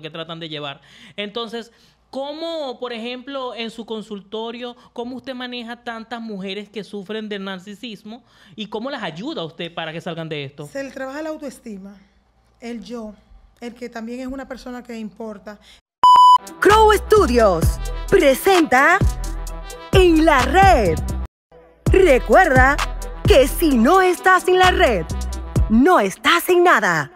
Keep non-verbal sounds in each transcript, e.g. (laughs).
que tratan de llevar. Entonces, ¿Cómo, por ejemplo, en su consultorio, cómo usted maneja tantas mujeres que sufren de narcisismo y cómo las ayuda usted para que salgan de esto? Se le trabaja la autoestima, el yo, el que también es una persona que importa. Crow Studios presenta En la Red. Recuerda que si no estás en la red, no estás en nada.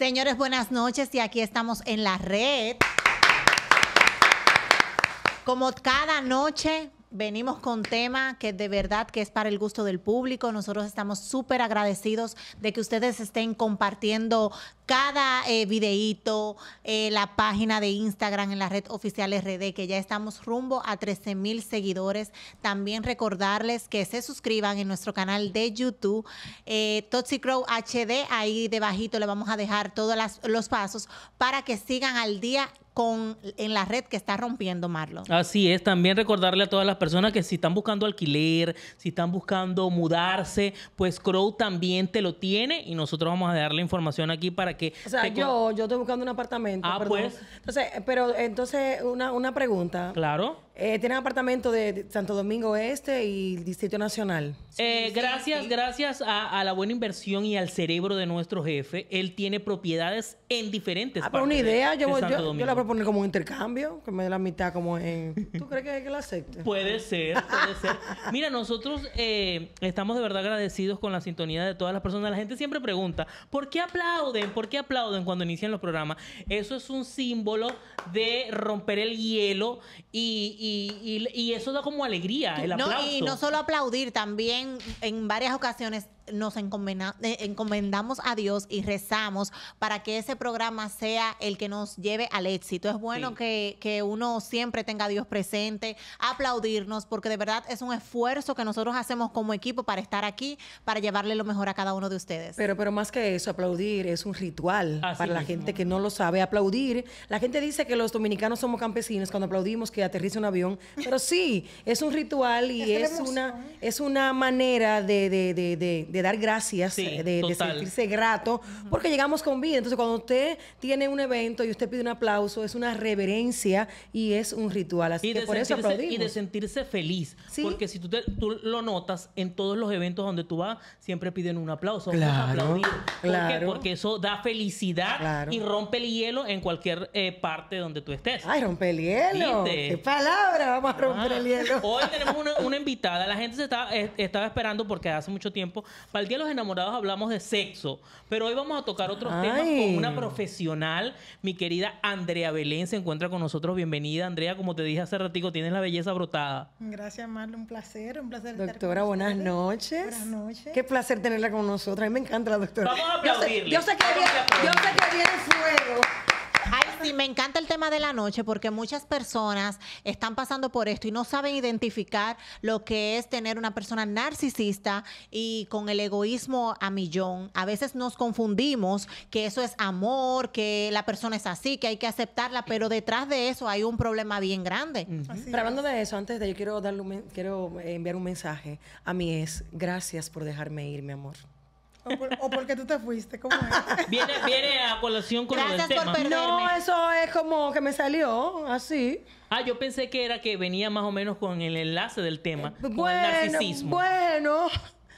Señores, buenas noches y aquí estamos en la red. Como cada noche, Venimos con tema que de verdad que es para el gusto del público. Nosotros estamos súper agradecidos de que ustedes estén compartiendo cada videito, eh, videíto, eh, la página de Instagram en la red oficial RD, que ya estamos rumbo a 13 mil seguidores. También recordarles que se suscriban en nuestro canal de YouTube, eh, Toxicrow HD. Ahí debajito le vamos a dejar todos los pasos para que sigan al día con, en la red que está rompiendo Marlo. Así es, también recordarle a todas las personas que si están buscando alquiler, si están buscando mudarse, pues Crow también te lo tiene y nosotros vamos a darle información aquí para que... O sea, yo, yo estoy buscando un apartamento. Ah, pues. Entonces, pero entonces una, una pregunta. Claro. Eh, tiene apartamento de Santo Domingo Este y Distrito Nacional. Eh, gracias, gracias a, la buena inversión y al cerebro de nuestro jefe, él tiene propiedades en diferentes ah, una idea, yo, yo, la propongo como un intercambio, que me dé la mitad como en... ¿Tú crees que, que la acepte? Puede ser, puede ser. Mira, nosotros eh, estamos de verdad agradecidos con la sintonía de todas las personas. La gente siempre pregunta, ¿por qué aplauden? ¿Por qué aplauden cuando inician los programas? Eso es un símbolo de romper el hielo y y, eso da como alegría, el aplauso. No, y no solo aplaudir, también en varias ocasiones nos eh, encomendamos a Dios y rezamos para que ese programa sea el que nos lleve al éxito. Es bueno que, uno siempre tenga a Dios presente, aplaudirnos, porque de verdad es un esfuerzo que nosotros hacemos como equipo para estar aquí, para llevarle lo mejor a cada uno de ustedes. Pero, pero más que eso, aplaudir es un ritual para la gente que no lo sabe. Aplaudir, la gente dice que los dominicanos somos campesinos cuando aplaudimos que aterriza un avión, pero sí, es un ritual y es, una, es una manera de dar gracias, eh, de, sentirse grato, porque llegamos con vida. Entonces, cuando usted tiene un evento y usted pide un aplauso, es una reverencia y es un ritual. Así y que por eso aplaudimos. Y de sentirse feliz, porque si tú, tú, lo notas, en todos los eventos donde tú vas, siempre piden un aplauso. Claro, Porque eso da felicidad y rompe el hielo en cualquier eh, parte donde tú estés. Ay, rompe el hielo. ¿Qué palabra? Vamos a romper ah. el hielo. Hoy (laughs) tenemos una, invitada. La gente se estaba, eh, estaba esperando porque hace mucho tiempo para el Día de los Enamorados hablamos de sexo, pero hoy vamos a tocar otros temas con una profesional. Mi querida Andrea Belén se encuentra con nosotros. Bienvenida, Andrea. Como te dije hace ratito, tienes la belleza brotada. Gracias, Marla. Un placer, un placer Doctora, buenas noches. Buenas noches. Qué placer tenerla con nosotros. A mí me encanta la doctora. Vamos a aplaudirle. Yo sé, que, yo sé fuego sí, me encanta el tema de la noche porque muchas personas están pasando por esto y no saben identificar lo que es tener una persona narcisista y con el egoísmo a millón. A veces nos confundimos que eso es amor, que la persona es así, que hay que aceptarla, pero detrás de eso hay un problema bien grande. Pero hablando de eso, antes de yo quiero darle quiero eh, enviar un mensaje a mi es, gracias por dejarme ir, mi amor. O, porque tú te fuiste, ¿cómo es? (laughs) Viene, viene a colación con lo del tema. No, eso es como que me salió así. Ah, yo pensé que era que venía más o menos con el enlace del tema, bueno, Bueno.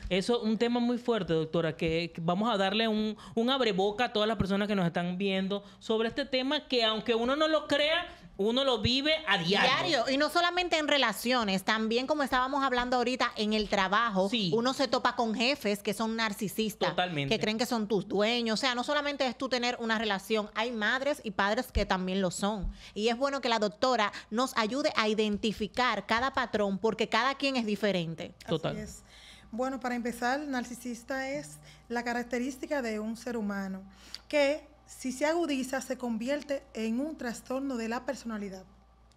Eso es un tema muy fuerte, doctora, que vamos a darle un, un abreboca a todas las personas que nos están viendo sobre este tema que aunque uno no lo crea, uno lo vive a diario. diario. Y no solamente en relaciones, también como estábamos hablando ahorita, en el trabajo, uno se topa con jefes que son narcisistas. Que creen que son tus dueños. O sea, no solamente es tú tener una relación, hay madres y padres que también lo son. Y es bueno que la doctora nos ayude a identificar cada patrón porque cada quien es diferente. Total. Bueno, para empezar, narcisista es la característica de un ser humano que si se agudiza, se convierte en un trastorno de la personalidad.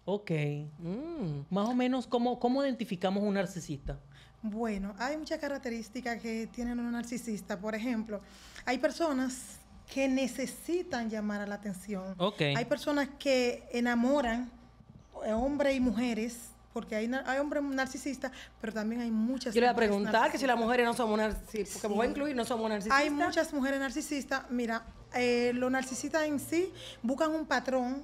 Ok. Mm. Más o menos, ¿cómo, ¿cómo identificamos un narcisista? Bueno, hay muchas características que tienen un narcisista. Por ejemplo, hay personas que necesitan llamar a la atención. Okay. Hay personas que enamoran hombres y mujeres porque hay, hay, hombres narcisistas, pero también hay muchas Yo preguntar que si las mujeres no somos narcisistas, porque voy a incluir, no somos narcisistas. Hay muchas mujeres narcisistas. Mira, eh, los narcisistas en sí buscan un patrón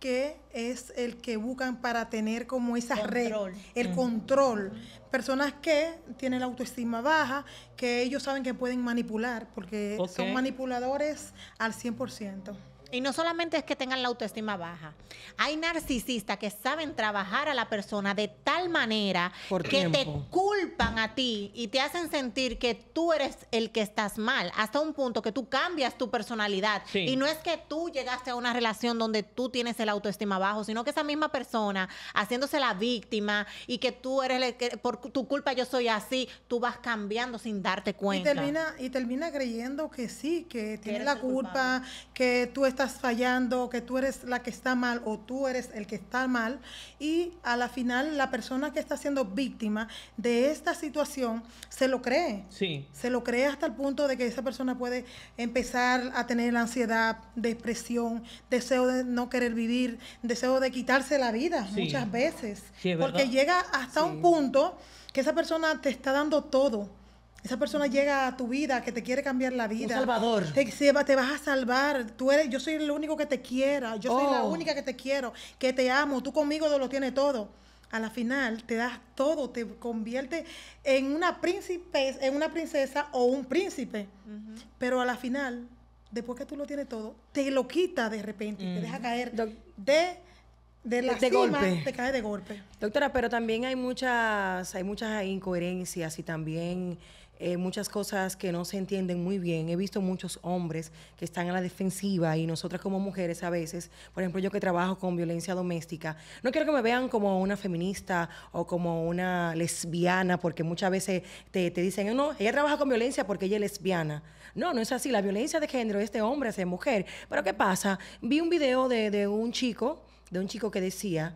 que es el que buscan para tener como esa red, el control. Personas que tienen la autoestima baja, que ellos saben que pueden manipular, porque son manipuladores al 100%. Y no solamente es que tengan la autoestima baja, hay narcisistas que saben trabajar a la persona de tal manera que te culpan a ti y te hacen sentir que tú eres el que estás mal, hasta un punto que tú cambias tu personalidad. Y no es que tú llegaste a una relación donde tú tienes el autoestima bajo, sino que esa misma persona haciéndose la víctima y que tú eres el que por tu culpa yo soy así, tú vas cambiando sin darte cuenta. Y termina, y termina creyendo que sí, que tiene la culpa, que tú estás fallando, que tú eres la que está mal o tú eres el que está mal. Y a la final la persona que está siendo víctima de esta situación se lo cree. Sí. Se lo cree hasta el punto de que esa persona puede empezar a tener ansiedad, depresión, deseo de no querer vivir, deseo de quitarse la vida muchas veces. porque llega hasta un punto que esa persona te está dando todo esa persona llega a tu vida, que te quiere cambiar la vida. Un salvador. Te, te vas a salvar. Tú eres, yo soy el único que te quiera. Yo soy la oh. única que te quiero, que te amo. Tú conmigo lo tienes todo. A la final te das todo, te convierte en una príncipe, en una princesa o un príncipe. Pero a la final, después que tú lo tienes todo, te lo quita de repente, te deja mm. caer de de, la te cae de golpe. Doctora, pero también hay muchas, hay muchas incoherencias y también eh, muchas cosas que no se entienden muy bien. He visto muchos hombres que están a la defensiva y nosotras como mujeres a veces, por ejemplo yo que trabajo con violencia doméstica, no quiero que me vean como una feminista o como una lesbiana, porque muchas veces te, dicen, no, ella trabaja con violencia porque ella es lesbiana. No, no es así. La violencia de género es de hombre, es de mujer. Pero ¿qué pasa? Vi un video de, de un chico, de un chico que decía,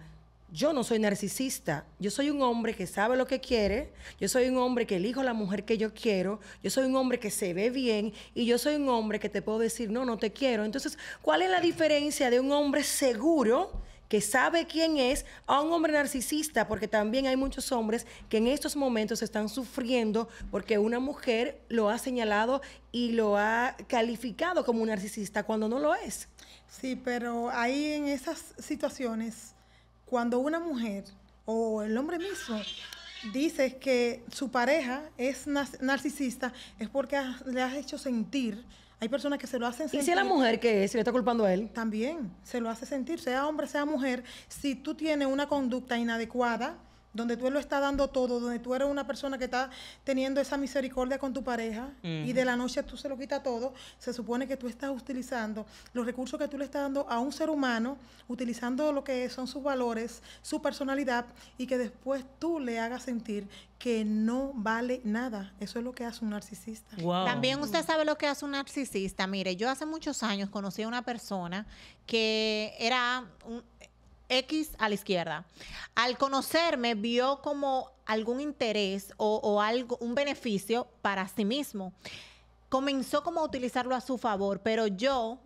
yo no soy narcisista. Yo soy un hombre que sabe lo que quiere. Yo soy un hombre que elijo la mujer que yo quiero. Yo soy un hombre que se ve bien. Y yo soy un hombre que te puedo decir, no, no te quiero. Entonces, ¿cuál es la diferencia de un hombre seguro que sabe quién es a un hombre narcisista? Porque también hay muchos hombres que en estos momentos están sufriendo porque una mujer lo ha señalado y lo ha calificado como un narcisista cuando no lo es. Sí, pero ahí en esas situaciones cuando una mujer o el hombre mismo dice que su pareja es narcisista es porque le has hecho sentir. Hay personas que se lo hacen sentir. ¿Y si es la mujer que ¿Se le está culpando a él? También, se lo hace sentir, sea hombre, sea mujer. Si tú tienes una conducta inadecuada, donde tú lo estás dando todo, donde tú eres una persona que está teniendo esa misericordia con tu pareja y de la noche tú se lo quitas todo, se supone que tú estás utilizando los recursos que tú le estás dando a un ser humano, utilizando lo que son sus valores, su personalidad y que después tú le hagas sentir que no vale nada. Eso es lo que hace un narcisista. También usted sabe lo que hace un narcisista. Mire, yo hace muchos años conocí a una persona que era un X a la izquierda. Al conocerme, vio como algún interés o, algo, un beneficio para sí mismo. Comenzó como a utilizarlo a su favor, pero yo,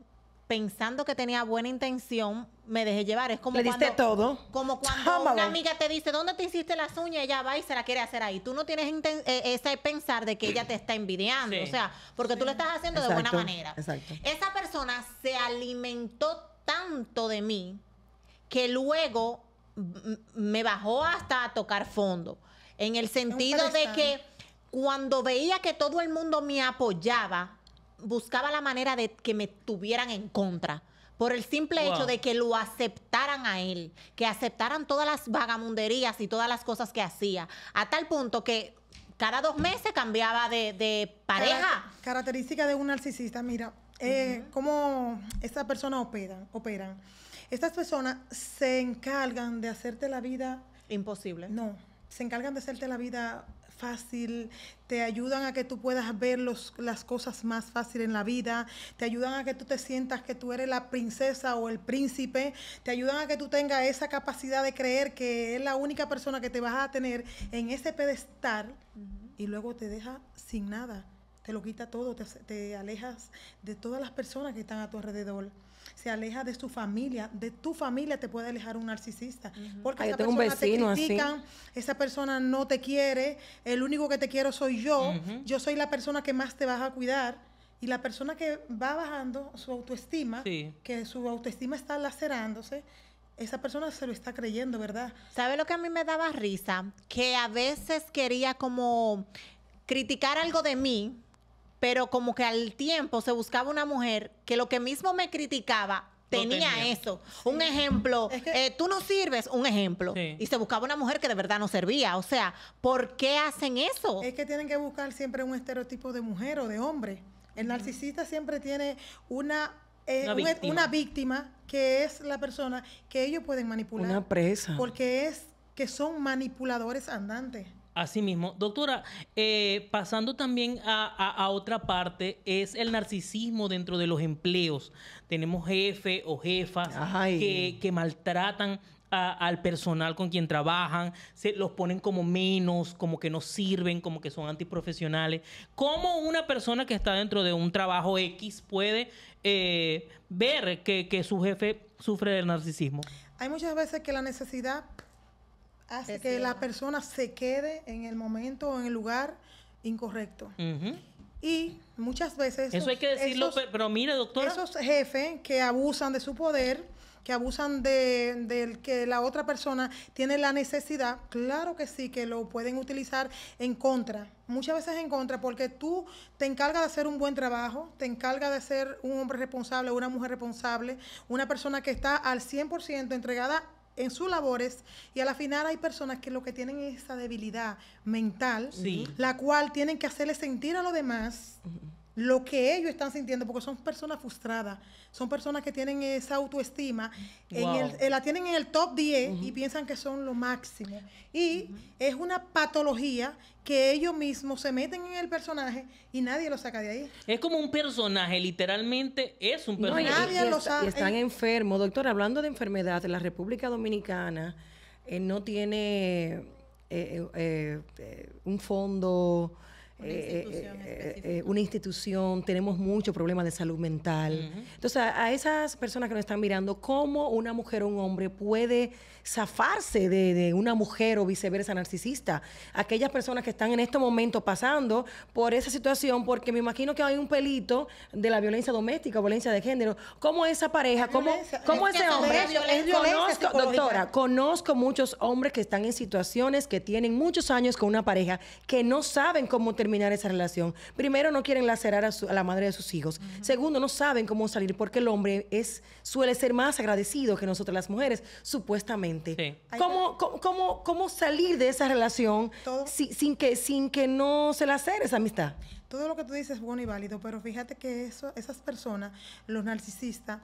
pensando que tenía buena intención, me dejé llevar. Es como cuando, todo. Como cuando una amiga te dice, ¿dónde te hiciste las uñas? Ella va y se la quiere hacer ahí. Tú no tienes eh, esa pensar de que ella te está envidiando. O sea, porque tú lo estás haciendo de buena manera. Esa persona se alimentó tanto de mí que luego me bajó hasta tocar fondo, en el sentido de que cuando veía que todo el mundo me apoyaba, buscaba la manera de que me tuvieran en contra. Por el simple hecho de que lo aceptaran a él, que aceptaran todas las vagamunderías y todas las cosas que hacía, a tal punto que cada dos meses cambiaba de, pareja. característica de un narcisista, mira, eh, cómo esta persona operan. Estas personas se encargan de hacerte la vida... Imposible. No, se encargan de hacerte la vida fácil, te ayudan a que tú puedas ver los, las cosas más fáciles en la vida, te ayudan a que tú te sientas que tú eres la princesa o el príncipe, te ayudan a que tú tengas esa capacidad de creer que es la única persona que te vas a tener en ese pedestal y luego te deja sin nada, te lo quita todo, te alejas de todas las personas que están a tu alrededor se aleja de su familia, de tu familia te puede alejar un narcisista. Porque ah, esa persona te critican, esa persona no te quiere, el único que te quiero soy yo, yo soy la persona que más te vas a cuidar. Y la persona que va bajando su autoestima, que su autoestima está lacerándose, esa persona se lo está creyendo, ¿verdad? ¿Sabe lo que a mí me daba risa? Que a veces quería como criticar algo de mí pero como que al tiempo se buscaba una mujer que lo que mismo me criticaba tenía, eso. Un ejemplo, eh, tú no sirves, un ejemplo. Y se buscaba una mujer que de verdad no servía. O sea, ¿por qué hacen eso? Es que tienen que buscar siempre un estereotipo de mujer o de hombre. El narcisista siempre tiene una, eh, e-, víctima. una víctima que es la persona que ellos pueden manipular. Una presa. Porque es que son manipuladores andantes. Asimismo, doctora, eh, pasando también a, otra parte, es el narcisismo dentro de los empleos. Tenemos jefes o jefas que, maltratan al personal con quien trabajan, se los ponen como menos, como que no sirven, como que son antiprofesionales. ¿Cómo una persona que está dentro de un trabajo X puede eh, ver que su jefe sufre del narcisismo? Hay muchas veces que la necesidad hace que la persona se quede en el momento o en el lugar incorrecto. Y muchas veces... eso hay que decirlo, pero mire, doctora... Esos jefes que abusan de su poder, que abusan de, del que la otra persona tiene la necesidad, claro que sí, que lo pueden utilizar en contra, muchas veces en contra, porque tú te encargas de hacer un buen trabajo, te encargas de ser un hombre responsable, una mujer responsable, una persona que está al 100% entregada en sus labores y al final hay personas que lo que tienen es esa debilidad mental, la cual tienen que hacerle sentir a los demás lo que ellos están sintiendo, porque son personas frustradas, son personas que tienen esa autoestima, la tienen en el top 10 y piensan que son lo máximo. Y es una patología que ellos mismos se meten en el personaje y nadie lo saca de ahí. Es como un personaje, literalmente es un personaje. nadie y, lo sabe. están enfermos. Doctor, hablando de enfermedad, la República Dominicana eh, no tiene eh, eh, un fondo... Una, institución eh, eh, eh, una institución, tenemos muchos problemas de salud mental. Entonces, a, esas personas que nos están mirando, ¿cómo una mujer o un hombre puede zafarse de, una mujer o viceversa narcisista? Aquellas personas que están en este momento pasando por esa situación, porque me imagino que hay un pelito de la violencia doméstica, violencia de género. ¿Cómo esa pareja, cómo, cómo ese hombre? Es conozco, doctora, conozco muchos hombres que están en situaciones que tienen muchos años con una pareja que no saben cómo terminar esa relación. Primero, no quieren lacerar a, la madre de sus hijos. Segundo, no saben cómo salir porque el hombre es, suele ser más agradecido que nosotros las mujeres, supuestamente. ¿Cómo, cómo, salir de esa relación sin, que, sin que no se lacere esa amistad? Todo lo que tú dices es bueno y válido, pero fíjate que eso, esas personas, los narcisistas,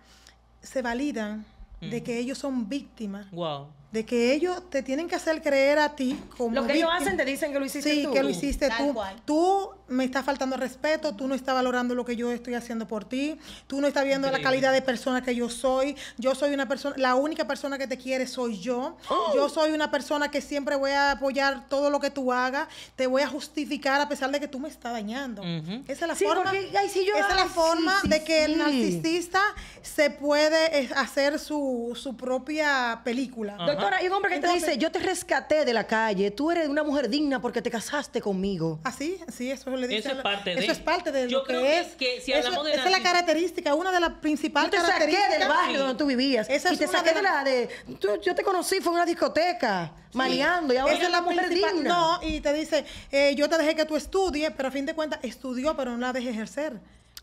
se validan de mm. que ellos son víctimas. Wow de que ellos te tienen que hacer creer a ti como lo que ellos hacen te dicen que lo hiciste tú sí que lo hiciste tú tú me estás faltando respeto tú no estás valorando lo que yo estoy haciendo por ti tú no estás viendo la calidad de persona que yo soy yo soy una persona la única persona que te quiere soy yo ¡Oh! yo soy una persona que siempre voy a apoyar todo lo que tú hagas te voy a justificar a pesar de que tú me estás dañando esa es la sí, forma porque, esa es la forma de que el narcisista se puede eh, hacer su, propia película ah hay un hombre que te dice, yo te rescaté de la calle, tú eres una mujer digna porque te casaste conmigo. Así, sí? eso le dice. Eso es parte de. Eso es parte de yo creo que es. Que esa es la característica, una de las principales te saqué del barrio donde tú vivías. Esa y te saqué de la de. yo te conocí, fue en una discoteca, maleando, y ahora esa es la mujer digna. No, y te dice, eh, yo te dejé que tú estudies, pero a fin de cuentas estudió, pero no la dejé ejercer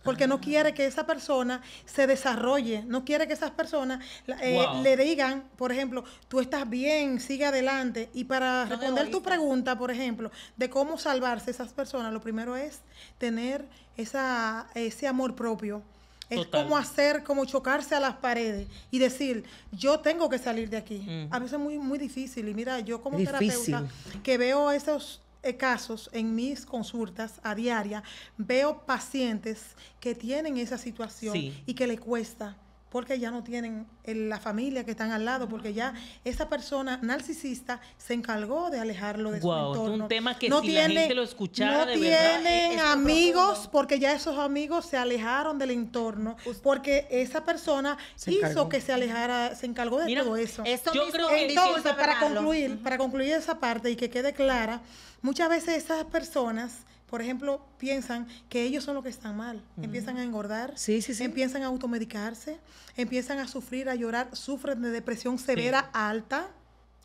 porque no quiere que esa persona se desarrolle, no quiere que esas personas eh, le digan, por ejemplo, tú estás bien, sigue adelante. Y para responder tu pregunta, por ejemplo, de cómo salvarse esas personas, lo primero es tener esa, ese amor propio. Es como hacer, como chocarse a las paredes y decir, yo tengo que salir de aquí. A veces es muy, muy difícil. Y mira, yo como terapeuta que veo esos eh, casos, en mis consultas a diaria, veo pacientes que tienen esa situación y que le cuesta porque ya no tienen eh, la familia que están al lado, porque ya esa persona narcisista se encargó de alejarlo de su entorno. Es un tema que no tiene, lo no tienen amigos porque ya esos amigos se alejaron del entorno, porque esa persona hizo que se alejara, se encargó de todo eso. yo creo que entonces para concluir, para concluir esa parte y que quede clara, muchas veces esas personas por ejemplo, piensan que ellos son los que están mal. Empiezan a engordar, empiezan a automedicarse, empiezan a sufrir, a llorar, sufren de depresión severa alta.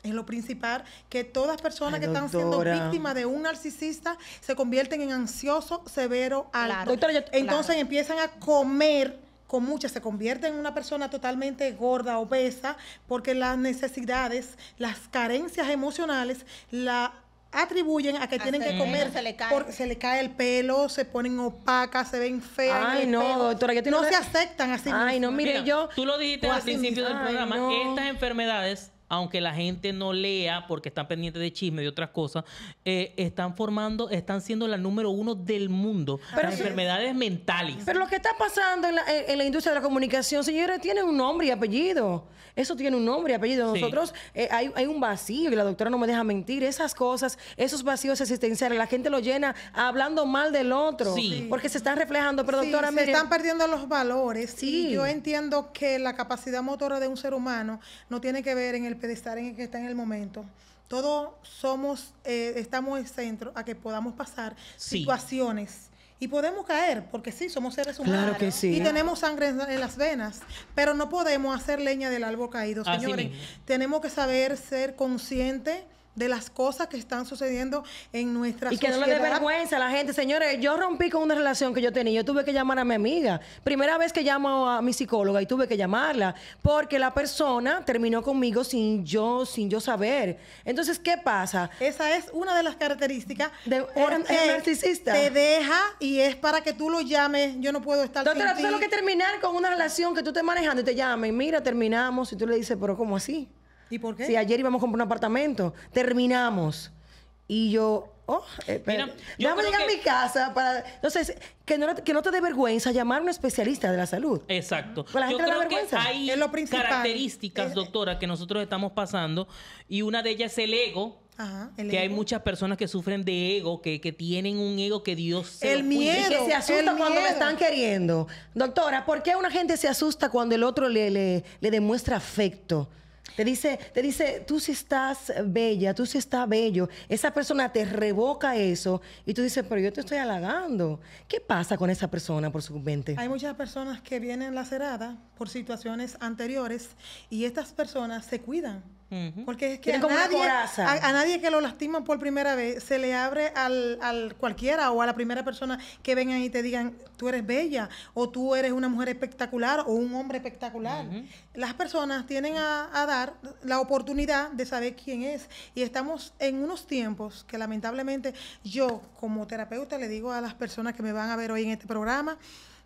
Es lo principal, que todas personas que están siendo víctimas de un narcisista se convierten en ansioso, severo, alto. Entonces empiezan a comer con muchas, se convierten en una persona totalmente gorda, obesa, porque las necesidades, las carencias emocionales la atribuyen a que tienen que comer, se le, cae. se le cae el pelo, se ponen opacas, se ven feas. no, No se aceptan así. Ay, no, mire, yo. Tú lo dijiste al principio del programa, estas enfermedades aunque la gente no lea porque están pendientes de chisme y otras cosas, eh, están formando, están siendo la número uno del mundo. para las enfermedades mentales. Pero lo que está pasando en la, industria de la comunicación, señores, tiene un nombre y apellido. Eso tiene un nombre y apellido. Nosotros eh, hay, un vacío y la doctora no me deja mentir. Esas cosas, esos vacíos existenciales, la gente lo llena hablando mal del otro. Sí. Porque se están reflejando. Pero doctora, se están perdiendo los valores. yo entiendo que la capacidad motora de un ser humano no tiene que ver en el estar en que está en el momento. Todos somos, eh, estamos en el centro a que podamos pasar situaciones y podemos caer, porque sí, somos seres humanos y tenemos sangre en, las venas, pero no podemos hacer leña del árbol caído, señores. Tenemos que saber ser conscientes de las cosas que están sucediendo en nuestra y Y que no le dé vergüenza a la gente. Señores, yo rompí con una relación que yo tenía. Yo tuve que llamar a mi amiga. Primera vez que llamo a mi psicóloga y tuve que llamarla porque la persona terminó conmigo sin yo, sin yo saber. Entonces, ¿qué pasa? Esa es una de las características de narcisista. Te deja y es para que tú lo llames. Yo no puedo estar Doctora, tú que terminar con una relación que tú te manejando y te llamen. Mira, terminamos. Y tú le dices, pero ¿cómo así? ¿Y por qué? Si ayer íbamos a comprar un apartamento, terminamos. Y yo, oh, eh, a llegar a mi casa para. Entonces, que no, que no te dé vergüenza llamar a un especialista de la salud. Exacto. La gente yo creo da vergüenza. que hay características, eh, eh, doctora, que nosotros estamos pasando. Y una de ellas es el ego. que hay muchas personas que sufren de ego, que, que tienen un ego que Dios se El miedo. Que se asusta cuando le están queriendo. Doctora, ¿por qué una gente se asusta cuando el otro le, le, le demuestra afecto? Te dice, te dice, tú si estás bella, tú si estás bello. Esa persona te revoca eso y tú dices, pero yo te estoy halagando. ¿Qué pasa con esa persona por su mente? Hay muchas personas que vienen laceradas por situaciones anteriores y estas personas se cuidan porque es que a nadie, que lo lastiman por primera vez se le abre al, cualquiera o a la primera persona que vengan y te digan, tú eres bella o tú eres una mujer espectacular o un hombre espectacular. Las personas tienen a, a dar la oportunidad de saber quién es. Y estamos en unos tiempos que lamentablemente yo como terapeuta le digo a las personas que me van a ver hoy en este programa,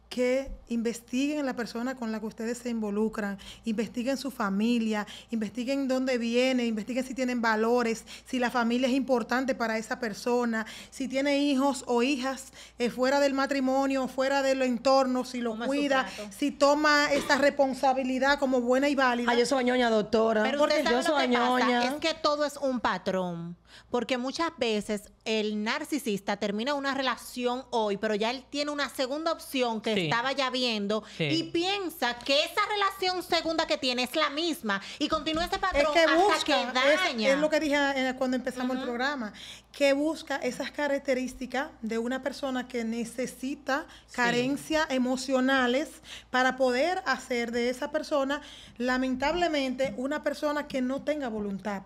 que investiguen la persona con la que ustedes se involucran, investiguen su familia, investiguen dónde viene, investiguen si tienen valores, si la familia es importante para esa persona, si tiene hijos o hijas eh, fuera del matrimonio, fuera del entorno, si lo cuida, si toma esta responsabilidad como buena y válida. Ay, yo soy ñoña, doctora. Pero yo soy Es que todo es un patrón. Porque muchas veces el narcisista termina una relación hoy, pero ya él tiene una segunda opción que estaba ya viendo y piensa que esa relación segunda que tiene es la misma y continúa ese patrón hasta que daña. Es, lo que dije eh, cuando empezamos el programa, que busca esas características de una persona que necesita carencias emocionales para poder hacer de esa persona lamentablemente una persona que no tenga voluntad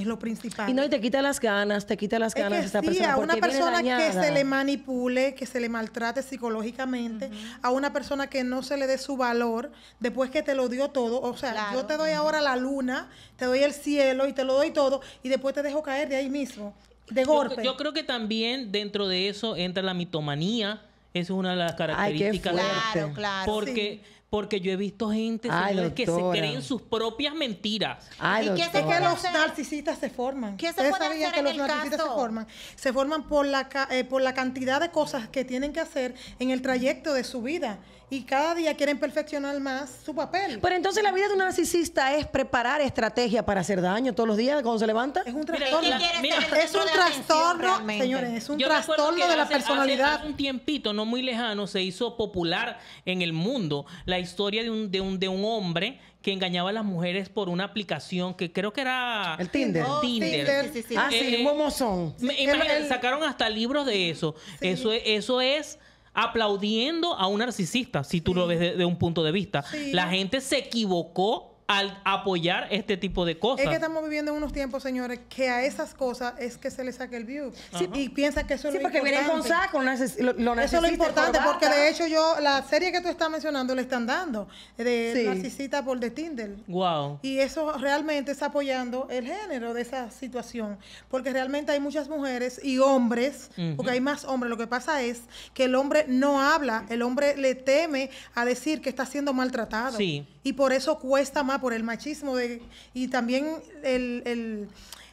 es lo principal. Y no, y te quita las ganas, te quita las ganas es que esta persona. A una persona que se le manipule, que se le maltrate psicológicamente, a una persona que no se le dé su valor después que te lo dio todo. O sea, yo te doy ahora la luna, te doy el cielo y te lo doy todo y después te dejo caer de ahí mismo, de golpe. Yo, creo que también dentro de eso entra la mitomanía. Esa es una de las características. Claro, claro. Porque. Porque yo he visto gente que se creen sus propias mentiras. ¿Y qué es que los narcisistas se forman. ¿Qué se puede hacer que en los el narcisistas se forman? Se forman por la, eh, por la cantidad de cosas que tienen que hacer en el trayecto de su vida y cada día quieren perfeccionar más su papel. Pero entonces la vida de un narcisista es preparar estrategia para hacer daño todos los días cuando se levanta. Es un trastorno. es un trastorno, señores, es un trastorno de la personalidad. un tiempito no muy lejano se hizo popular en el mundo la historia de un, de un, de un hombre que engañaba a las mujeres por una aplicación que creo que era... El Tinder. Oh, Tinder. Ah, sí, eh, sacaron hasta libros de eso. Eso, eso es aplaudiendo a un narcisista, si tú lo ves de, un punto de vista. La gente se equivocó al apoyar este tipo de cosas. Es que estamos viviendo en unos tiempos, señores, que a esas cosas es que se le saque el view. y piensan que eso es sí, porque importante. con saco, lo, Eso es lo importante, porque de hecho yo, la serie que tú estás mencionando le están dando, de sí. por de Tinder. Wow. Y eso realmente está apoyando el género de esa situación, porque realmente hay muchas mujeres y hombres, porque hay más hombres, lo que pasa es que el hombre no habla, el hombre le teme a decir que está siendo maltratado. Sí y por eso cuesta más, por el machismo. De, y también el, el,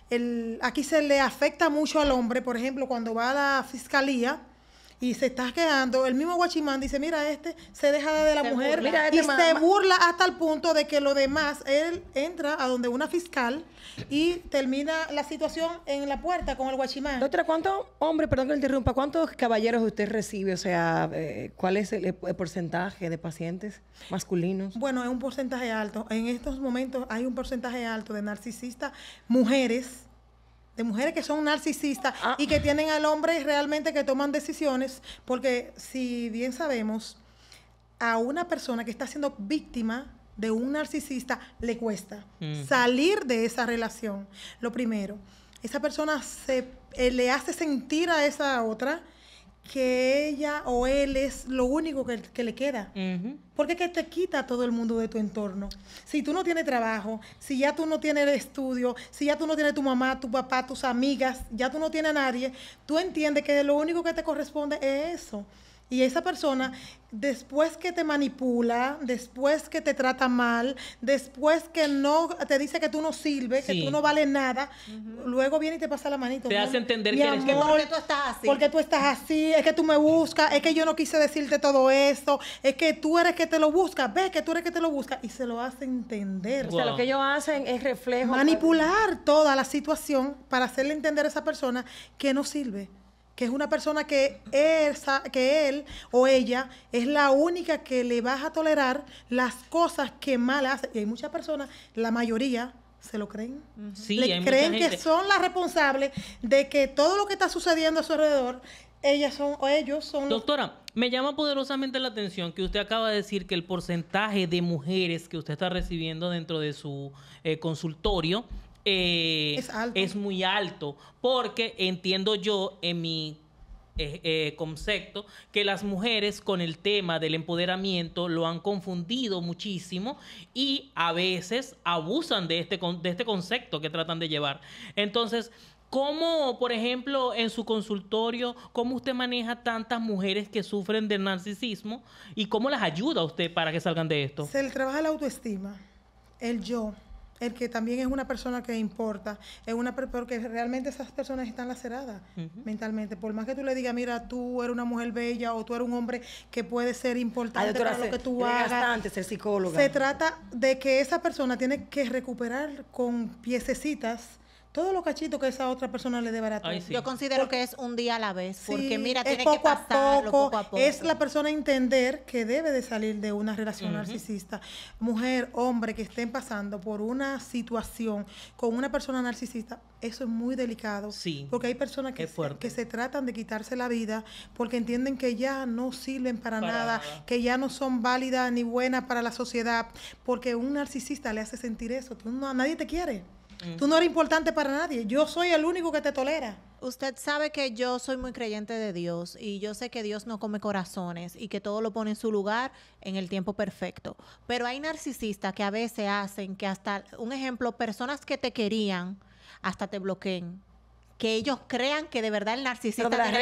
el, aquí se le afecta mucho al hombre, por ejemplo, cuando va a la fiscalía y se está quedando. El mismo guachimán dice, mira, este se deja de la mujer y este se burla hasta el punto de que lo demás, él entra a donde una fiscal y termina la situación en la puerta con el guachimán. Doctora, ¿cuántos hombres, perdón que le interrumpa, cuántos caballeros usted recibe? O sea, eh, ¿cuál es el, porcentaje de pacientes masculinos? Bueno, es un porcentaje alto. En estos momentos hay un porcentaje alto de narcisistas mujeres de mujeres que son narcisistas ah. y que tienen al hombre realmente que toman decisiones, porque si bien sabemos, a una persona que está siendo víctima de un narcisista le cuesta mm. salir de esa relación. Lo primero, esa persona se, eh, le hace sentir a esa otra que ella o él es lo único que, le queda. Porque es que te quita todo el mundo de tu entorno. Si tú no tienes trabajo, si ya tú no tienes estudio, si ya tú no tienes tu mamá, tu papá, tus amigas, ya tú no tienes a nadie, tú entiendes que lo único que te corresponde es eso. Y esa persona, después que te manipula, después que te trata mal, después que no te dice que tú no sirves, que tú no vales nada, luego viene y te pasa la manito. Te hace entender que eres amor, porque tú estás así. Porque tú estás así, es que tú me buscas, es que yo no quise decirte todo esto, es que tú eres que te lo buscas, ves que tú eres que te lo buscas y se lo hace entender. O sea, lo que ellos hacen es reflejo. Manipular toda la situación para hacerle entender a esa persona que no sirve que es una persona que, que él o ella es la única que le vas a tolerar las cosas que mal hace. Y hay muchas personas, la mayoría, se lo creen. sí, creen que son las responsables de que todo lo que está sucediendo a su alrededor, ellas son o ellos son. Doctora, me llama poderosamente la atención que usted acaba de decir que el porcentaje de mujeres que usted está recibiendo dentro de su eh, consultorio eh, es, alto. es, muy alto, porque entiendo yo en mi eh, eh, concepto que las mujeres con el tema del empoderamiento lo han confundido muchísimo y a veces abusan de este, de este concepto que tratan de llevar. Entonces, ¿Cómo, por ejemplo, en su consultorio, cómo usted maneja tantas mujeres que sufren del narcisismo y cómo las ayuda usted para que salgan de esto? Se le trabaja la autoestima, el yo, el que también es una persona que importa, es una porque realmente esas personas están laceradas mentalmente. Por más que tú le digas, mira, tú eres una mujer bella o tú eres un hombre que puede ser importante para lo que tú hagas. ser Se trata de que esa persona tiene que recuperar con piececitas todos los cachitos que esa otra persona le debarató. barato Yo considero que es un día a la vez, porque mira, tiene que a poco, a poco. Es la persona entender que debe de salir de una relación narcisista. Mujer, hombre, que estén pasando por una situación con una persona narcisista, eso es muy delicado. Porque hay personas que, se, tratan de quitarse la vida porque entienden que ya no sirven para, nada, que ya no son válidas ni buenas para la sociedad, porque un narcisista le hace sentir eso. nadie te quiere. Tú no eres importante para nadie. Yo soy el único que te tolera. Usted sabe que yo soy muy creyente de Dios y yo sé que Dios no come corazones y que todo lo pone en su lugar en el tiempo perfecto. Pero hay narcisistas que a veces hacen que hasta, un ejemplo, personas que te querían hasta te bloqueen que ellos crean que de verdad el narcisista de tiene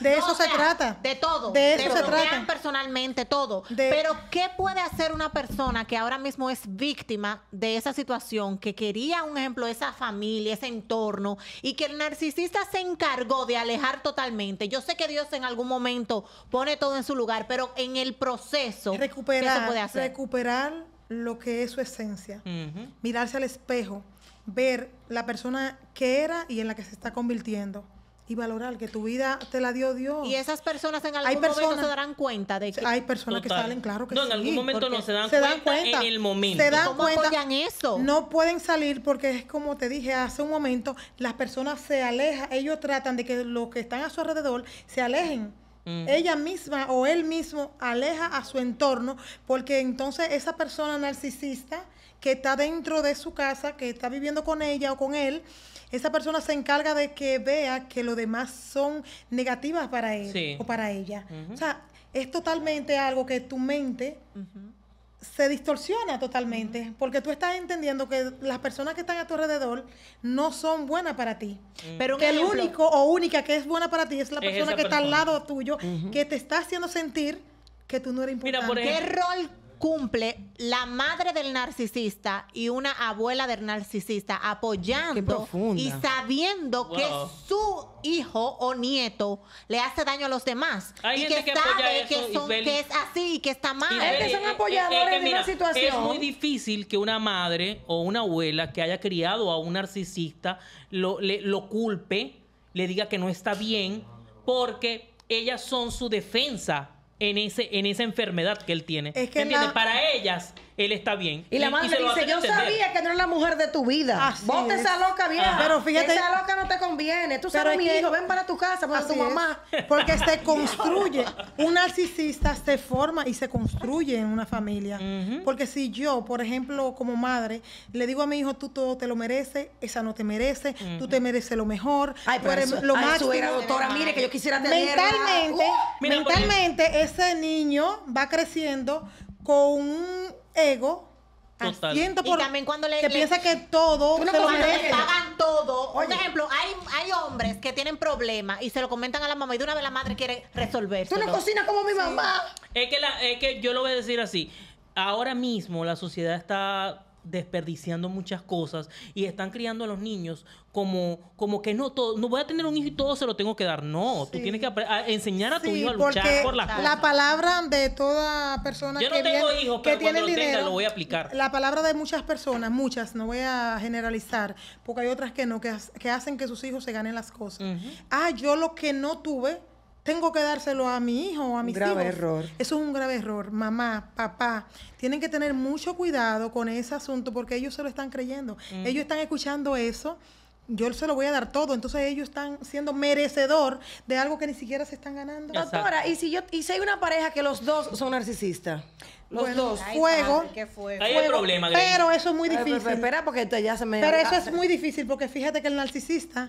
De, eso se trata. De todo. De eso se trata. personalmente todo. Pero ¿qué puede hacer una persona que ahora mismo es víctima de esa situación, que quería, un ejemplo, esa familia, ese entorno, y que el narcisista se encargó de alejar totalmente? Yo sé que Dios en algún momento pone todo en su lugar, pero en el proceso, recuperar, puede hacer? Recuperar lo que es su esencia. Mirarse al espejo ver la persona que era y en la que se está convirtiendo. Y valorar que tu vida te la dio Dios. Y esas personas en algún momento se darán cuenta de que... Hay personas que salen, claro que sí. en algún momento no se dan, cuenta, en el momento. eso? No pueden salir porque es como te dije hace un momento, las personas se alejan, ellos tratan de que los que están a su alrededor se alejen. Mm. Ella misma o él mismo aleja a su entorno porque entonces esa persona narcisista que está dentro de su casa, que está viviendo con ella o con él, esa persona se encarga de que vea que lo demás son negativas para él o para ella. O sea, es totalmente algo que tu mente se distorsiona totalmente, porque tú estás entendiendo que las personas que están a tu alrededor no son buenas para ti. Pero que el único o única que es buena para ti es la persona que está al lado tuyo, que te está haciendo sentir que tú no eres importante. Mira, ¿Qué rol cumple la madre del narcisista y una abuela del narcisista apoyando y sabiendo que su hijo o nieto le hace daño a los demás y que, sabe que, que, es así que está mal. es que son eh, eh, eh, apoyadores situación. Es muy difícil que una madre o una abuela que haya criado a un narcisista lo culpe, le diga que no está bien porque ellas son su defensa en, ese, en esa enfermedad que él tiene. Es que Para ellas, él está bien. Y la madre dice, yo sabía que no era la mujer de tu vida. Así Vos esa loca vieja. Pero fíjate. Esa loca no te conviene. Tú sabes, mi hijo, ven para tu casa, para tu mamá. Porque se (laughs) construye. Un narcisista se forma y se construye en una familia. Porque si yo, por ejemplo, como madre, le digo a mi hijo, tú todo te lo mereces, esa no te merece, tú te mereces lo mejor. Ay, lo mire que yo quisiera tener. Mentalmente, uh. mentalmente, ese niño va creciendo con un ego Total. y también cuando le, que piensa que todo se pagan todo. por ejemplo, hay, hay hombres que tienen problemas y se lo comentan a la mamá y de una vez la madre quiere resolver. Tú no cocinas como mi mamá. Es, que es que yo lo voy a decir así. Ahora mismo la sociedad está desperdiciando muchas cosas y están criando a los niños como, como que no todo, no voy a tener un hijo y todo se lo tengo que dar. No, tú tienes que enseñar a tu hijo a luchar por las la cosas. La palabra de toda persona Yo no que tengo hijos, que cuando lo dinero, tenga, lo voy a aplicar. La palabra de muchas personas, muchas, no voy a generalizar, porque hay otras que no, que, hacen que sus hijos se ganen las cosas. Ah, yo lo que no tuve tengo que dárselo a mi hijo o a mi grave Grave error. Eso es un grave error. Mamá, papá, tienen que tener mucho cuidado con ese asunto porque ellos se lo están creyendo. Mm. Ellos están escuchando eso. Yo se lo voy a dar todo, entonces ellos están siendo merecedor de algo que ni siquiera se están ganando. Doctora, y si yo y si hay una pareja que los dos son narcisistas. Los dos. fuego. problema, Pero eso es muy difícil. espera, porque ya se me. Pero eso es muy difícil, porque fíjate que el narcisista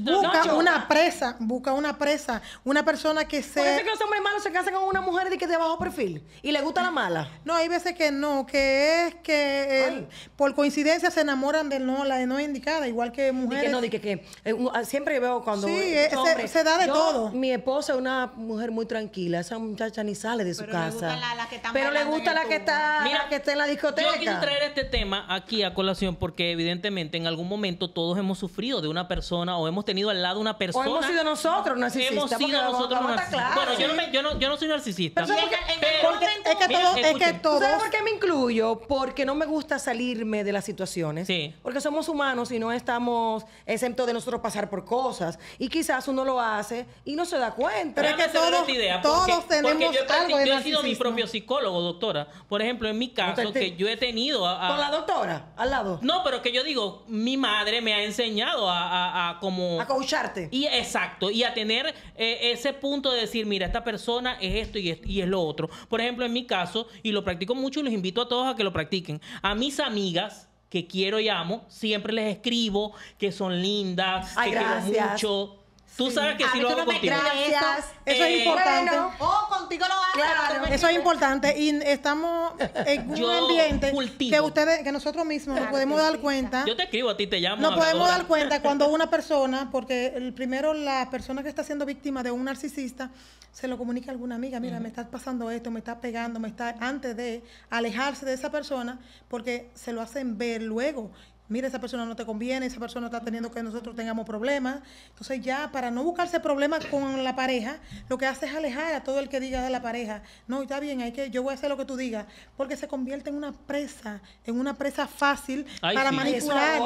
busca una presa, busca una presa, una persona que se. puede que los hombres malos se casan con una mujer de que de bajo perfil y le gusta la mala. No, hay veces que no, que es que por coincidencia se enamoran de no, la de no indicada, igual que mujeres. que no, que, eh, ah, siempre veo cuando. Sí, eh, eh, se, da de todo. Mi esposa es una mujer muy tranquila, esa muchacha ni sale de su casa. la, que pero gusta la que está, que está en la discoteca. Yo quiero traer este tema aquí a colación porque evidentemente en algún momento todos hemos sufrido de una persona o hemos tenido al lado una persona. O hemos sido nosotros narcisistas. Hemos sido nosotros narcisistas. bueno, yo, no yo, no, soy narcisista. es que, todo, es que todos, ¿Sabes por qué me incluyo? Porque no me gusta salirme de las situaciones. Porque somos humanos y no estamos exentos de nosotros pasar por cosas. Y quizás uno lo hace y no se da cuenta. Pero es que todos, todos tenemos porque yo, algo yo he sido mi propio psicólogo, doctor. Por ejemplo, en mi caso, que yo he tenido... A, Con la doctora, al lado. No, pero que yo digo, mi madre me ha enseñado a, como... A coacharte. Y exacto, y a tener eh, ese punto de decir, mira, esta persona es esto y es, lo otro. Por ejemplo, en mi caso, y lo practico mucho y los invito a todos a que lo practiquen, a mis amigas que quiero y amo, siempre les escribo que son lindas, Ay, que gracias. Tú sabes que si lo hago no Eso es eh, importante. Oh, contigo lo hago. Claro. Eso es importante. Y estamos en un ambiente que ustedes, que nosotros mismos nos podemos dar cuenta. Yo te escribo a ti, te llamo. Nos podemos dar cuenta (laughs) cuando una persona, porque el primero la persona que está siendo víctima de un narcisista, se lo comunica a alguna amiga, mira, me está pasando esto, me está pegando, me está, antes de alejarse de esa persona, porque se lo hacen ver luego mira, esa persona no te conviene, esa persona está teniendo que nosotros tengamos problemas. Entonces ya para no buscarse problemas con la pareja, lo que hace es alejar a todo el que diga de la pareja, no, está bien, hay que, yo voy a hacer lo que tú digas, porque se convierte en una presa, en una presa fácil para, manipular,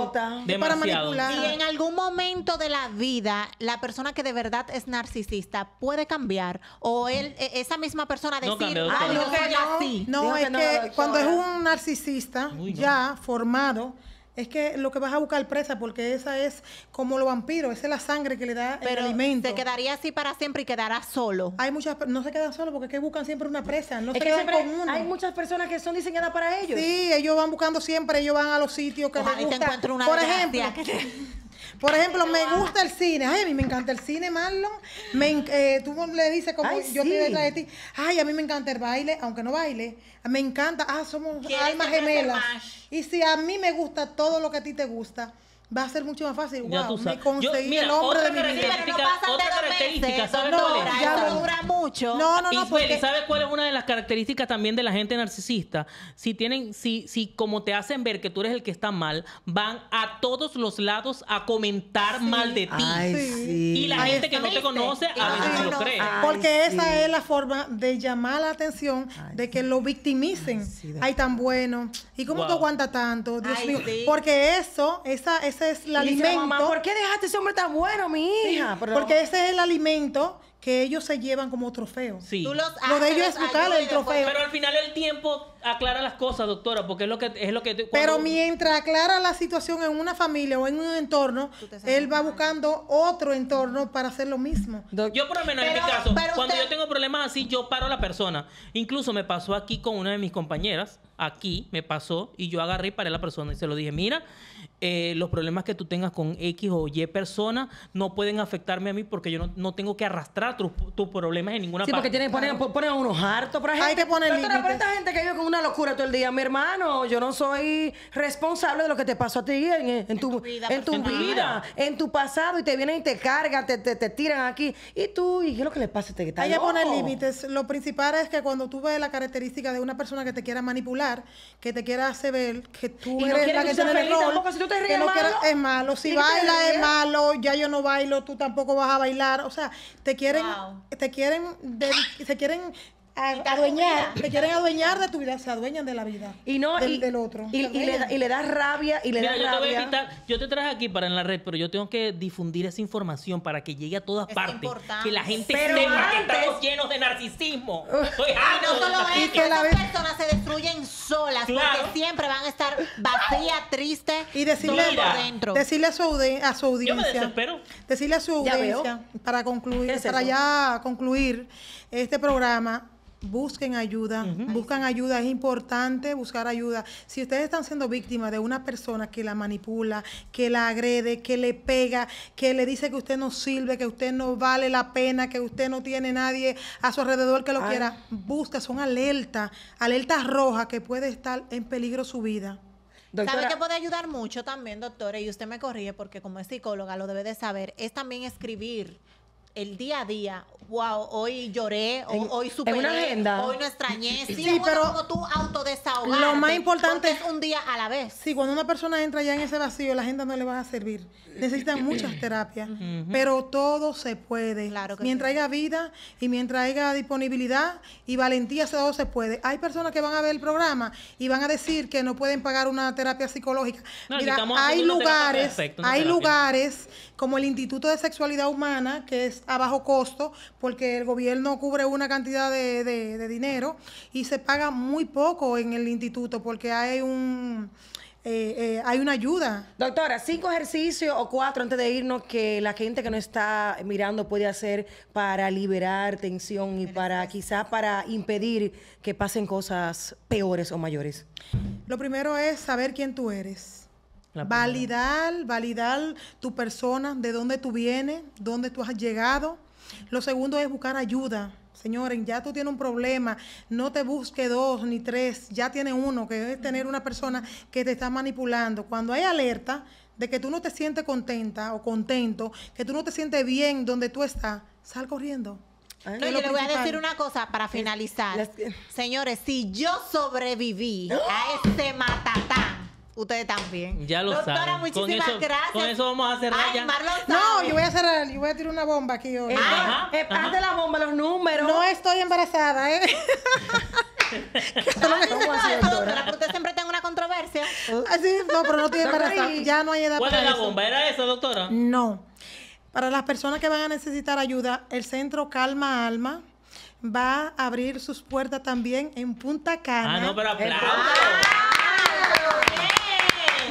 para manipular. Y en algún momento de la vida, la persona que de verdad es narcisista puede cambiar o e, esa misma persona decir, no, no, es que, cuando es un narcisista ya formado, es que lo que vas a buscar presa, porque esa es como los vampiros, esa es la sangre que le da Pero el alimento. quedaría así para siempre y quedará solo. Hay muchas, no se quedan solo porque es que buscan siempre una presa, no es Hay muchas personas que son diseñadas para ellos. Sí, ellos van buscando siempre, ellos van a los sitios que Ojalá les gusta. Y una Por ejemplo, (laughs) Por ejemplo, me gusta el cine. Ay, a mí me encanta el cine, Marlon. Me, eh, tú le dices como yo estoy detrás de ti. Ay, a mí me encanta el baile, aunque no baile. Me encanta. Ah, somos almas gemelas. Y si a mí me gusta todo lo que a ti te gusta, va a ser mucho más fácil. tú Me conseguí el de mi otra característica ¿sabes no, cuál Ya no dura mucho. No, no, no. porque... ¿Sabes cuál es una de las características también de la gente narcisista? Si tienen, si, si como te hacen ver que tú eres el que está mal, van a todos los lados a comentar mal de ti. sí. Y la gente que no te conoce a veces lo cree. porque esa es la forma de llamar la atención de que lo victimicen. Ay, tan bueno. ¿Y cómo tú te aguanta tanto? Dios mío. Porque eso, esa es el alimento. ¿Por qué dejaste ese hombre tan bueno, mi hija? Porque ese es el alimento que ellos se llevan como trofeo. Sí. lo de ellos es buscarle el pues. trofeo. Pero al final el tiempo aclara las cosas, doctora, porque es lo que es lo que Pero mientras aclara la situación en una familia o en un entorno, él va buscando otro entorno para hacer lo mismo. Yo por lo menos en mi caso, cuando yo tengo problemas así, yo paro a la persona. Incluso me pasó aquí con una de mis compañeras, aquí me pasó y yo agarré y paré a la persona y se lo dije, "Mira, eh, los problemas que tú tengas con X o Y persona no pueden afectarme a mí porque yo no, tengo que arrastrar tus problemas en ninguna sí, parte. Sí, porque tienen, ponen, ponen unos hartos para gente. Hay que poner Pero esta gente que vive con una locura todo el día. Mi hermano, yo no soy responsable de lo que te pasó a ti en, tu, vida, en tu vida, en tu pasado. Y te vienen y te cargan, te, tiran aquí. Y tú, ¿y qué es lo que le pasa? Te, este Hay que poner límites. Lo principal es que cuando tú ves la característica de una persona que te quiera manipular, que te quiera hacer ver que tú eres la que tiene el no es malo. Si baila es malo, ya yo no bailo, tú tampoco vas a bailar. O sea, te quieren, te quieren, te quieren adueñar, te quieren adueñar de tu vida, se adueñan de la vida. Y no del, y, del otro. Y, le, y, das rabia y le Mira, yo rabia. Te yo te traje aquí para en la red, pero yo tengo que difundir esa información para que llegue a todas partes. Que la gente pero que estamos llenos de narcisismo. (laughs) Pues, y no solo que las personas se destruyen solas, porque siempre van a estar vacías, tristes y decirle, Decirle a su, audiencia. Yo me decirle a su audiencia para concluir, para ya concluir este programa busquen ayuda, buscan ayuda, es importante buscar ayuda. Si ustedes están siendo víctimas de una persona que la manipula, que la agrede, que le pega, que le dice que usted no sirve, que usted no vale la pena, que usted no tiene nadie a su alrededor que lo quiera, busca, son alertas, alertas rojas que puede estar en peligro su vida. ¿Sabe que puede ayudar mucho también, doctora? Y usted me corrige porque como es psicóloga lo debe de saber, es también escribir el día a día. Wow, hoy lloré, hoy, superé, hoy no extrañé. Sí, pero como tú autodesahogarte. Lo más importante es un día a la vez. Sí, cuando una persona entra ya en ese vacío, la agenda no le va a servir. Necesitan muchas terapias, pero todo se puede. Claro mientras haya vida y mientras haya disponibilidad y valentía, todo se puede. Hay personas que van a ver el programa y van a decir que no pueden pagar una terapia psicológica. No, Mira, hay lugares, hay lugares como el Instituto de Sexualidad Humana que es a bajo costo porque el gobierno cubre una cantidad de, de, dinero y se paga muy poco en el instituto porque hay un... Eh, eh, hay una ayuda. Doctora, cinco ejercicios o cuatro antes de irnos que la gente que no está mirando puede hacer para liberar tensión y para quizás para impedir que pasen cosas peores o mayores. Lo primero es saber quién tú eres validar, validar tu persona, de dónde tú vienes, dónde tú has llegado. Lo segundo es buscar ayuda. Señores, ya tú tienes un problema, no te busques dos ni tres, ya tienes uno, que es tener una persona que te está manipulando. Cuando hay alerta de que tú no te sientes contenta o contento, que tú no te sientes bien donde tú estás, sal corriendo. No, yo le voy a decir una cosa para finalizar. Señores, si yo sobreviví a ¡Oh! este matatán, ustedes también. Ya lo Doctora, muchísimas gracias. Con eso vamos a cerrar ya. no, yo voy a cerrar, yo voy a tirar una bomba aquí hoy. Es parte de la bomba, los números. No estoy embarazada, ¿eh? (laughs) usted siempre tiene una controversia. Así, ah, no, pero no estoy embarazada. Ya no hay edad ¿Cuál es la bomba? ¿Era eso, doctora? No. Para las personas que van a necesitar ayuda, el centro Calma Alma va a abrir sus puertas también en Punta Cana. Ah, no, pero aplausos.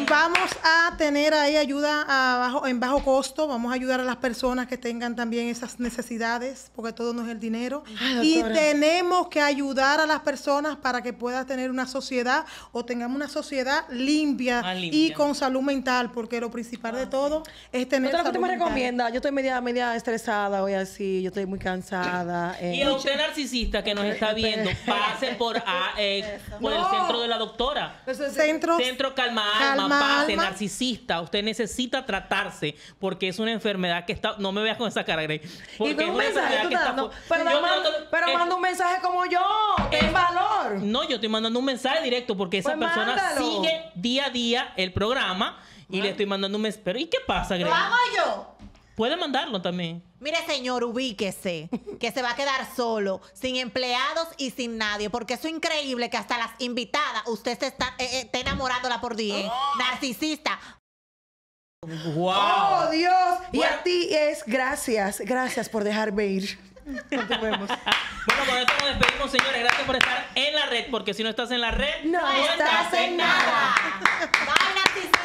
Vamos a tener ahí ayuda a en bajo costo. Vamos a ayudar a las personas que tengan también esas necesidades, porque todo no es el dinero. y tenemos que ayudar a las personas para que puedas tener una sociedad o tengamos una sociedad limpia, y con salud mental, porque lo principal de todo es tener salud que me recomienda? Yo estoy media, media estresada hoy así, yo estoy muy cansada. Y eh. a usted narcisista que nos está viendo, (laughs) pase por, a, ah, eh, por el centro de la doctora. Centro, centro Calma Alma. Papá, de narcisista. Usted necesita tratarse porque es una enfermedad que está. No me veas con esa cara, Grey. Porque es una enfermedad que está. pero mando, eh, un mensaje como yo. En valor. No, yo estoy mandando un mensaje directo porque esa pues persona sigue día a día el programa y le estoy mandando un mensaje. Pero ¿y qué pasa, Grey? yo. Puede mandarlo también. Mire, señor, ubíquese, que se va a quedar solo, sin empleados y sin nadie, porque es increíble que hasta las invitadas usted se está, eh, eh, enamorándola por 10. Narcisista. Wow. ¡Oh, Dios! Y a ti es gracias, gracias por dejarme ir. bueno, con esto nos despedimos, señores. Gracias por estar en la red, porque si no estás en la red, no, estás, en nada. nada. narcisista.